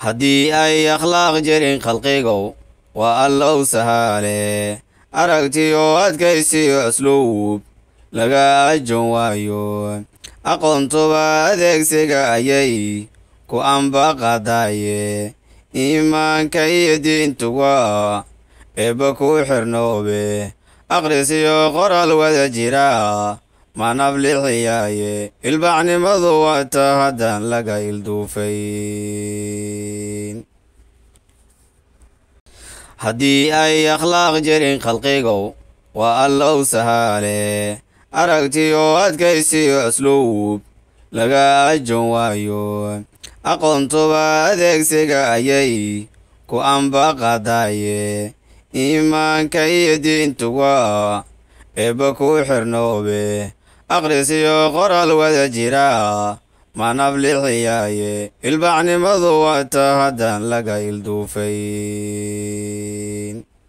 haddii ay akhlaaq jirin khalqigow waa allow sahaale aragti oo adkaysiyo usluub laga ajon waayo aqoontuba adeegsiga ayay ku ambaqadaaye iimaanka iyo diintuwa eebba ku xirnoobe akhrisiyo qoraal wada jira manablixiyaaye ilbaxnimadu waata haddan laga ilduufay haddii ay akhlaaq jirin khalqigow waa allow sahaale aragti oo adkaysiyo usluub laga ajon waayo aqoontuba adeegsiga ayay ku ambaqadaaye iimaanka iyo diintuwa eebba ku xirnoobe akhrisiyo qoraal wada jiraa ما نبلي حياي البعني مضوات هدان لقى دوفين